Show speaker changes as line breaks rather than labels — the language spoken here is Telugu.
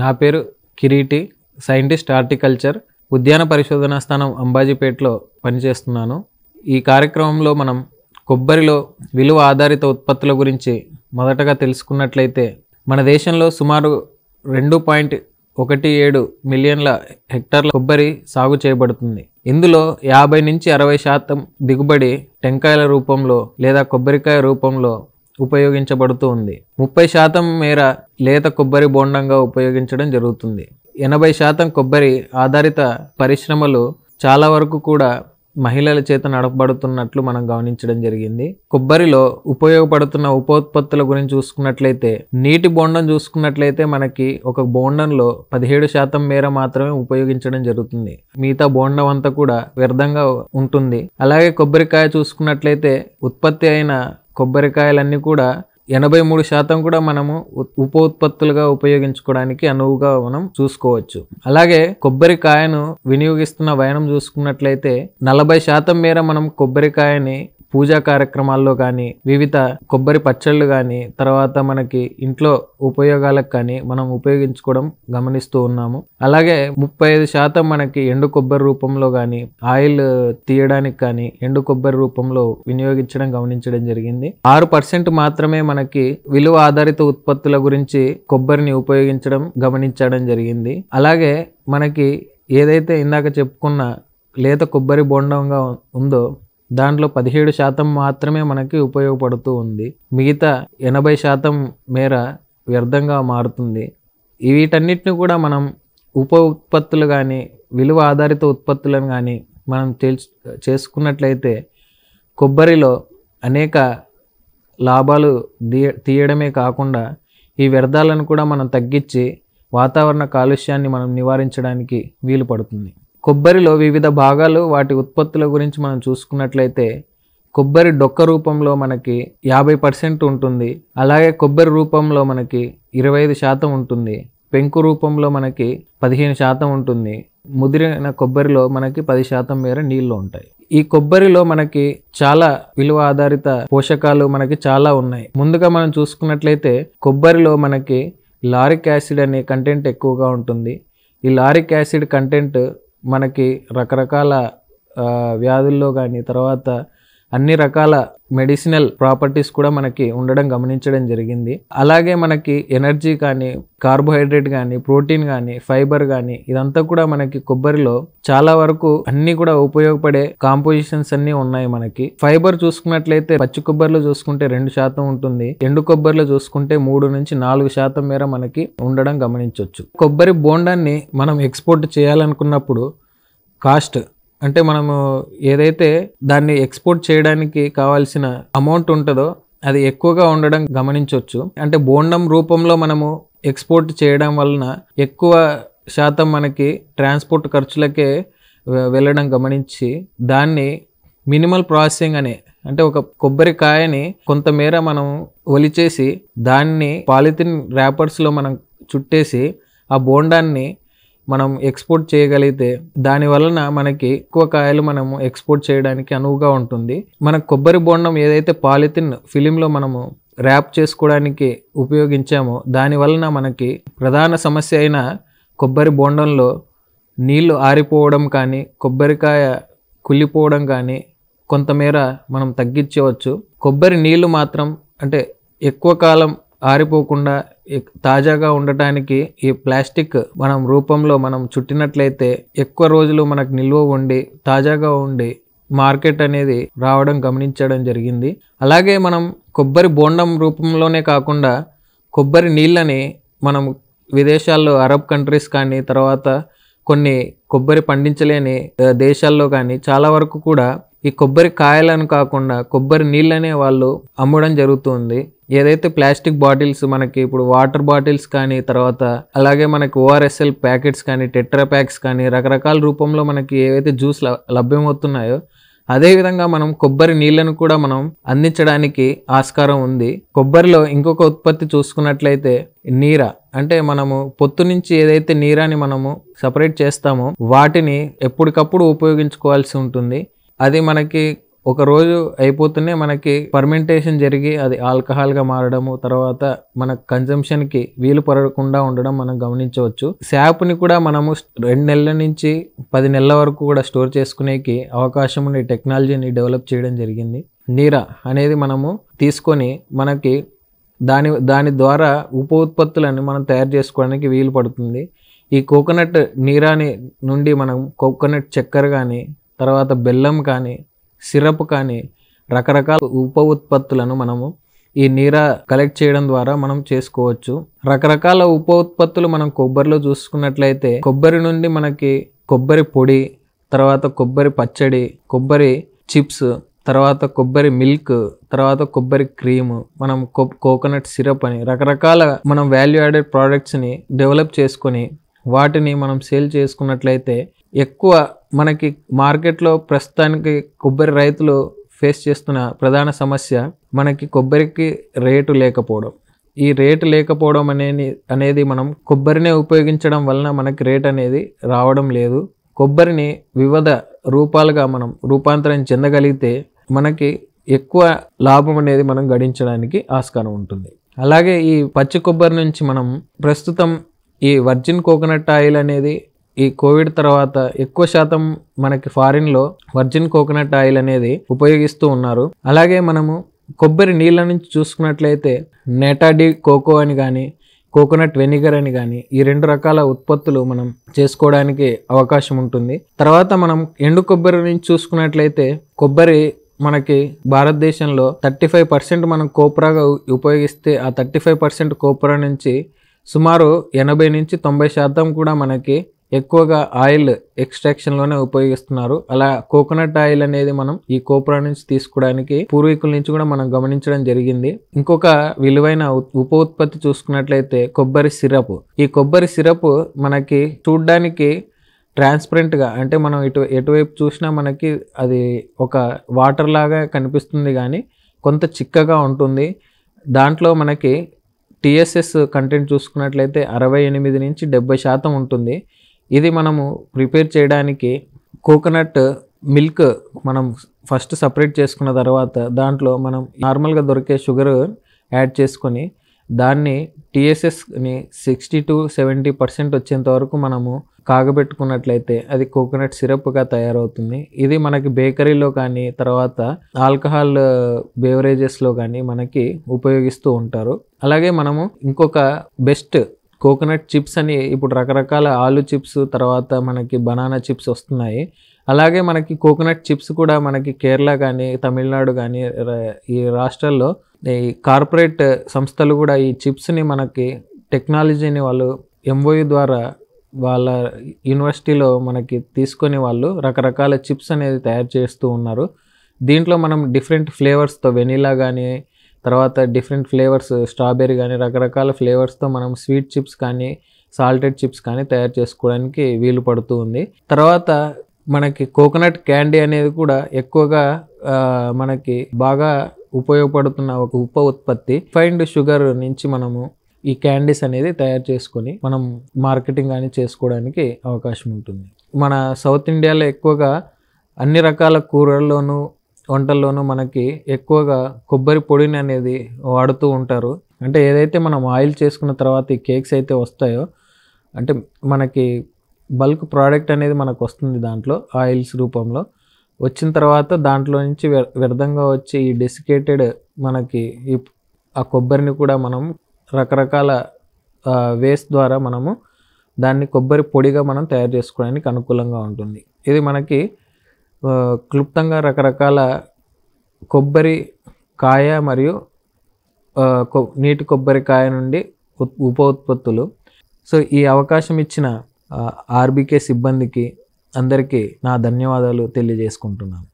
నా పేరు కిరీటి సైంటిస్ట్ హార్టికల్చర్ ఉద్యాన పరిశోధనా స్థానం అంబాజీపేటలో పనిచేస్తున్నాను ఈ కార్యక్రమంలో మనం కొబ్బరిలో విలువ ఆధారిత ఉత్పత్తుల గురించి మొదటగా తెలుసుకున్నట్లయితే మన దేశంలో సుమారు రెండు పాయింట్ ఒకటి ఏడు మిలియన్ల హెక్టార్ల కొబ్బరి సాగు చేయబడుతుంది ఇందులో యాభై నుంచి అరవై శాతం దిగుబడి టెంకాయల రూపంలో లేదా కొబ్బరికాయ రూపంలో ఉపయోగించబడుతూ ఉంది ముప్పై శాతం మేర లేత కొబ్బరి బోండంగా ఉపయోగించడం జరుగుతుంది ఎనభై శాతం కొబ్బరి ఆధారిత పరిశ్రమలు చాలా వరకు కూడా మహిళల చేత నడపబడుతున్నట్లు మనం గమనించడం జరిగింది కొబ్బరిలో ఉపయోగపడుతున్న ఉప ఉత్పత్తుల గురించి చూసుకున్నట్లయితే నీటి బోండం చూసుకున్నట్లయితే మనకి ఒక బోండంలో పదిహేడు శాతం మేర మాత్రమే ఉపయోగించడం జరుగుతుంది మిగతా బోండం అంతా కూడా వ్యర్థంగా ఉంటుంది అలాగే కొబ్బరికాయ చూసుకున్నట్లయితే ఉత్పత్తి అయిన కొబ్బరికాయలన్నీ కూడా ఎనభై మూడు శాతం కూడా మనము ఉప ఉత్పత్తులుగా ఉపయోగించుకోవడానికి అనువుగా మనం చూసుకోవచ్చు అలాగే కొబ్బరికాయను వినియోగిస్తున్న వయనం చూసుకున్నట్లయితే నలభై శాతం మేర మనం కొబ్బరికాయని పూజా కార్యక్రమాల్లో కానీ వివిధ కొబ్బరి పచ్చళ్ళు కానీ తర్వాత మనకి ఇంట్లో ఉపయోగాలకు కానీ మనం ఉపయోగించుకోవడం గమనిస్తూ ఉన్నాము అలాగే ముప్పై ఐదు శాతం మనకి ఎండు కొబ్బరి రూపంలో కానీ ఆయిల్ తీయడానికి కానీ ఎండు కొబ్బరి రూపంలో వినియోగించడం గమనించడం జరిగింది ఆరు పర్సెంట్ మాత్రమే మనకి విలువ ఆధారిత ఉత్పత్తుల గురించి కొబ్బరిని ఉపయోగించడం గమనించడం జరిగింది అలాగే మనకి ఏదైతే ఇందాక చెప్పుకున్న లేత కొబ్బరి బోండంగా ఉందో దాంట్లో పదిహేడు శాతం మాత్రమే మనకి ఉపయోగపడుతూ ఉంది మిగతా ఎనభై శాతం మేర వ్యర్థంగా మారుతుంది వీటన్నిటిని కూడా మనం ఉప ఉత్పత్తులు కానీ విలువ ఆధారిత ఉత్పత్తులను కానీ మనం చేసుకున్నట్లయితే కొబ్బరిలో అనేక లాభాలు తీయడమే కాకుండా ఈ వ్యర్థాలను కూడా మనం తగ్గించి వాతావరణ కాలుష్యాన్ని మనం నివారించడానికి వీలు పడుతుంది కొబ్బరిలో వివిధ భాగాలు వాటి ఉత్పత్తుల గురించి మనం చూసుకున్నట్లయితే కొబ్బరి డొక్క రూపంలో మనకి యాభై పర్సెంట్ ఉంటుంది అలాగే కొబ్బరి రూపంలో మనకి ఇరవై ఐదు శాతం ఉంటుంది పెంకు రూపంలో మనకి పదిహేను శాతం ఉంటుంది ముదిరిన కొబ్బరిలో మనకి పది శాతం మేర నీళ్లు ఉంటాయి ఈ కొబ్బరిలో మనకి చాలా విలువ ఆధారిత పోషకాలు మనకి చాలా ఉన్నాయి ముందుగా మనం చూసుకున్నట్లయితే కొబ్బరిలో మనకి లారిక్ యాసిడ్ అనే కంటెంట్ ఎక్కువగా ఉంటుంది ఈ లారిక్ యాసిడ్ కంటెంట్ మనకి రకరకాల వ్యాధుల్లో కానీ తర్వాత అన్ని రకాల మెడిసినల్ ప్రాపర్టీస్ కూడా మనకి ఉండడం గమనించడం జరిగింది అలాగే మనకి ఎనర్జీ కానీ కార్బోహైడ్రేట్ కానీ ప్రోటీన్ కానీ ఫైబర్ కానీ ఇదంతా కూడా మనకి కొబ్బరిలో చాలా వరకు అన్ని కూడా ఉపయోగపడే కాంపోజిషన్స్ అన్నీ ఉన్నాయి మనకి ఫైబర్ చూసుకున్నట్లయితే పచ్చి కొబ్బరిలో చూసుకుంటే రెండు శాతం ఉంటుంది ఎండు కొబ్బరిలో చూసుకుంటే మూడు నుంచి నాలుగు శాతం మేర మనకి ఉండడం గమనించవచ్చు కొబ్బరి బోండాన్ని మనం ఎక్స్పోర్ట్ చేయాలనుకున్నప్పుడు కాస్ట్ అంటే మనము ఏదైతే దాన్ని ఎక్స్పోర్ట్ చేయడానికి కావాల్సిన అమౌంట్ ఉంటుందో అది ఎక్కువగా ఉండడం గమనించవచ్చు అంటే బోండం రూపంలో మనము ఎక్స్పోర్ట్ చేయడం వలన ఎక్కువ శాతం మనకి ట్రాన్స్పోర్ట్ ఖర్చులకే వెళ్ళడం గమనించి దాన్ని మినిమల్ ప్రాసెసింగ్ అనే అంటే ఒక కొబ్బరికాయని కొంతమేర మనం ఒలిచేసి దాన్ని పాలిథిన్ ర్యాపర్స్లో మనం చుట్టేసి ఆ బోండాన్ని మనం ఎక్స్పోర్ట్ చేయగలిగితే దాని వలన మనకి ఎక్కువ కాయలు మనం ఎక్స్పోర్ట్ చేయడానికి అనువుగా ఉంటుంది మన కొబ్బరి బోండం ఏదైతే పాలిథిన్ ఫిలింలో మనము ర్యాప్ చేసుకోవడానికి ఉపయోగించామో దాని వలన మనకి ప్రధాన సమస్య అయిన కొబ్బరి బోండంలో నీళ్లు ఆరిపోవడం కానీ కొబ్బరికాయ కుళ్ళిపోవడం కానీ కొంతమేర మనం తగ్గించవచ్చు కొబ్బరి నీళ్లు మాత్రం అంటే ఎక్కువ కాలం ఆరిపోకుండా తాజాగా ఉండటానికి ఈ ప్లాస్టిక్ మనం రూపంలో మనం చుట్టినట్లయితే ఎక్కువ రోజులు మనకు నిల్వ ఉండి తాజాగా ఉండి మార్కెట్ అనేది రావడం గమనించడం జరిగింది అలాగే మనం కొబ్బరి బోండం రూపంలోనే కాకుండా కొబ్బరి నీళ్ళని మనం విదేశాల్లో అరబ్ కంట్రీస్ కానీ తర్వాత కొన్ని కొబ్బరి పండించలేని దేశాల్లో కానీ చాలా వరకు కూడా ఈ కొబ్బరి కాయలను కాకుండా కొబ్బరి నీళ్ళనే వాళ్ళు అమ్మడం జరుగుతుంది ఏదైతే ప్లాస్టిక్ బాటిల్స్ మనకి ఇప్పుడు వాటర్ బాటిల్స్ కానీ తర్వాత అలాగే మనకి ఓఆర్ఎస్ఎల్ ప్యాకెట్స్ కానీ టెట్రా ప్యాక్స్ కానీ రకరకాల రూపంలో మనకి ఏవైతే జ్యూస్ లభ్యమవుతున్నాయో అదేవిధంగా మనం కొబ్బరి నీళ్లను కూడా మనం అందించడానికి ఆస్కారం ఉంది కొబ్బరిలో ఇంకొక ఉత్పత్తి చూసుకున్నట్లయితే నీర అంటే మనము పొత్తు నుంచి ఏదైతే నీరాని మనము సపరేట్ చేస్తామో వాటిని ఎప్పటికప్పుడు ఉపయోగించుకోవాల్సి ఉంటుంది అది మనకి ఒక రోజు అయిపోతూనే మనకి పర్మెంటేషన్ జరిగి అది ఆల్కహాల్గా మారడము తర్వాత మన కన్జంప్షన్కి వీలు పడకుండా ఉండడం మనం గమనించవచ్చు శాప్ని కూడా మనము రెండు నెలల నుంచి పది నెలల వరకు కూడా స్టోర్ చేసుకునేకి అవకాశం ఉండే టెక్నాలజీని డెవలప్ చేయడం జరిగింది నీరా అనేది మనము తీసుకొని మనకి దాని దాని ద్వారా ఉప ఉత్పత్తులను మనం తయారు చేసుకోవడానికి వీలు పడుతుంది ఈ కోకోనట్ నీరాని నుండి మనం కోకోనట్ చక్కెర కానీ తర్వాత బెల్లం కానీ సిరప్ కానీ రకరకాల ఉప ఉత్పత్తులను మనము ఈ నీర కలెక్ట్ చేయడం ద్వారా మనం చేసుకోవచ్చు రకరకాల ఉప ఉత్పత్తులు మనం కొబ్బరిలో చూసుకున్నట్లయితే కొబ్బరి నుండి మనకి కొబ్బరి పొడి తర్వాత కొబ్బరి పచ్చడి కొబ్బరి చిప్స్ తర్వాత కొబ్బరి మిల్క్ తర్వాత కొబ్బరి క్రీమ్ మనం కోకోనట్ సిరప్ అని రకరకాల మనం వాల్యూ యాడెడ్ ప్రోడక్ట్స్ని డెవలప్ చేసుకొని వాటిని మనం సేల్ చేసుకున్నట్లయితే ఎక్కువ మనకి మార్కెట్లో ప్రస్తుతానికి కొబ్బరి రైతులు ఫేస్ చేస్తున్న ప్రధాన సమస్య మనకి కొబ్బరికి రేటు లేకపోవడం ఈ రేటు లేకపోవడం అనేది అనేది మనం కొబ్బరినే ఉపయోగించడం వలన మనకి రేట్ అనేది రావడం లేదు కొబ్బరిని వివిధ రూపాలుగా మనం రూపాంతరం చెందగలిగితే మనకి ఎక్కువ లాభం అనేది మనం గడించడానికి ఆస్కారం ఉంటుంది అలాగే ఈ పచ్చి కొబ్బరి నుంచి మనం ప్రస్తుతం ఈ వర్జిన్ కోకోనట్ ఆయిల్ అనేది ఈ కోవిడ్ తర్వాత ఎక్కువ శాతం మనకి ఫారిన్లో వర్జిన్ కోకోనట్ ఆయిల్ అనేది ఉపయోగిస్తూ ఉన్నారు అలాగే మనము కొబ్బరి నీళ్ళ నుంచి చూసుకున్నట్లయితే నేటాడి కోకో అని కానీ కోకోనట్ వెనిగర్ అని కానీ ఈ రెండు రకాల ఉత్పత్తులు మనం చేసుకోవడానికి అవకాశం ఉంటుంది తర్వాత మనం ఎండు కొబ్బరి నుంచి చూసుకున్నట్లయితే కొబ్బరి మనకి భారతదేశంలో థర్టీ ఫైవ్ పర్సెంట్ మనం కోపరాగా ఉపయోగిస్తే ఆ థర్టీ ఫైవ్ పర్సెంట్ కోప్రా నుంచి సుమారు ఎనభై నుంచి తొంభై శాతం కూడా మనకి ఎక్కువగా ఆయిల్ ఎక్స్ట్రాక్షన్లోనే ఉపయోగిస్తున్నారు అలా కోకోనట్ ఆయిల్ అనేది మనం ఈ కోపురా నుంచి తీసుకోవడానికి పూర్వీకుల నుంచి కూడా మనం గమనించడం జరిగింది ఇంకొక విలువైన ఉప ఉత్పత్తి చూసుకున్నట్లయితే కొబ్బరి సిరప్ ఈ కొబ్బరి సిరప్ మనకి చూడ్డానికి ట్రాన్స్పరెంట్గా అంటే మనం ఇటు ఎటువైపు చూసినా మనకి అది ఒక వాటర్ లాగా కనిపిస్తుంది కానీ కొంత చిక్కగా ఉంటుంది దాంట్లో మనకి టీఎస్ఎస్ కంటెంట్ చూసుకున్నట్లయితే అరవై ఎనిమిది నుంచి డెబ్బై శాతం ఉంటుంది ఇది మనము ప్రిపేర్ చేయడానికి కోకోనట్ మిల్క్ మనం ఫస్ట్ సపరేట్ చేసుకున్న తర్వాత దాంట్లో మనం నార్మల్గా దొరికే షుగర్ యాడ్ చేసుకొని దాన్ని టీఎస్ఎస్ని సిక్స్టీ టు సెవెంటీ పర్సెంట్ వచ్చేంత వరకు మనము కాగబెట్టుకున్నట్లయితే అది కోకోనట్ సిరప్గా తయారవుతుంది ఇది మనకి బేకరీలో కానీ తర్వాత ఆల్కహాల్ బేవరేజెస్లో కానీ మనకి ఉపయోగిస్తూ ఉంటారు అలాగే మనము ఇంకొక బెస్ట్ కోకోనట్ చిప్స్ అని ఇప్పుడు రకరకాల ఆలు చిప్స్ తర్వాత మనకి బనానా చిప్స్ వస్తున్నాయి అలాగే మనకి కోకోనట్ చిప్స్ కూడా మనకి కేరళ కానీ తమిళనాడు కానీ ఈ రాష్ట్రాల్లో ఈ కార్పొరేట్ సంస్థలు కూడా ఈ చిప్స్ని మనకి టెక్నాలజీని వాళ్ళు ఎంఓయూ ద్వారా వాళ్ళ యూనివర్సిటీలో మనకి తీసుకొని వాళ్ళు రకరకాల చిప్స్ అనేది తయారు చేస్తూ ఉన్నారు దీంట్లో మనం డిఫరెంట్ ఫ్లేవర్స్తో వెనీలా కానీ తర్వాత డిఫరెంట్ ఫ్లేవర్స్ స్ట్రాబెర్రీ కానీ రకరకాల ఫ్లేవర్స్తో మనం స్వీట్ చిప్స్ కానీ సాల్టెడ్ చిప్స్ కానీ తయారు చేసుకోవడానికి వీలు పడుతూ ఉంది తర్వాత మనకి కోకోనట్ క్యాండీ అనేది కూడా ఎక్కువగా మనకి బాగా ఉపయోగపడుతున్న ఒక ఉప ఉత్పత్తి ఫైండ్ షుగర్ నుంచి మనము ఈ క్యాండీస్ అనేది తయారు చేసుకొని మనం మార్కెటింగ్ కానీ చేసుకోవడానికి అవకాశం ఉంటుంది మన సౌత్ ఇండియాలో ఎక్కువగా అన్ని రకాల కూరల్లోనూ వంటల్లోనూ మనకి ఎక్కువగా కొబ్బరి పొడిని అనేది వాడుతూ ఉంటారు అంటే ఏదైతే మనం ఆయిల్ చేసుకున్న తర్వాత ఈ కేక్స్ అయితే వస్తాయో అంటే మనకి బల్క్ ప్రోడక్ట్ అనేది మనకు వస్తుంది దాంట్లో ఆయిల్స్ రూపంలో వచ్చిన తర్వాత దాంట్లో నుంచి వ్యర్థంగా వచ్చి ఈ డెసికేటెడ్ మనకి ఈ ఆ కొబ్బరిని కూడా మనం రకరకాల వేస్ట్ ద్వారా మనము దాన్ని కొబ్బరి పొడిగా మనం తయారు చేసుకోవడానికి అనుకూలంగా ఉంటుంది ఇది మనకి క్లుప్తంగా రకరకాల కొబ్బరి కాయ మరియు నీటి కొబ్బరికాయ నుండి ఉప ఉత్పత్తులు సో ఈ అవకాశం ఇచ్చిన ఆర్బికే సిబ్బందికి అందరికీ నా ధన్యవాదాలు తెలియజేసుకుంటున్నాను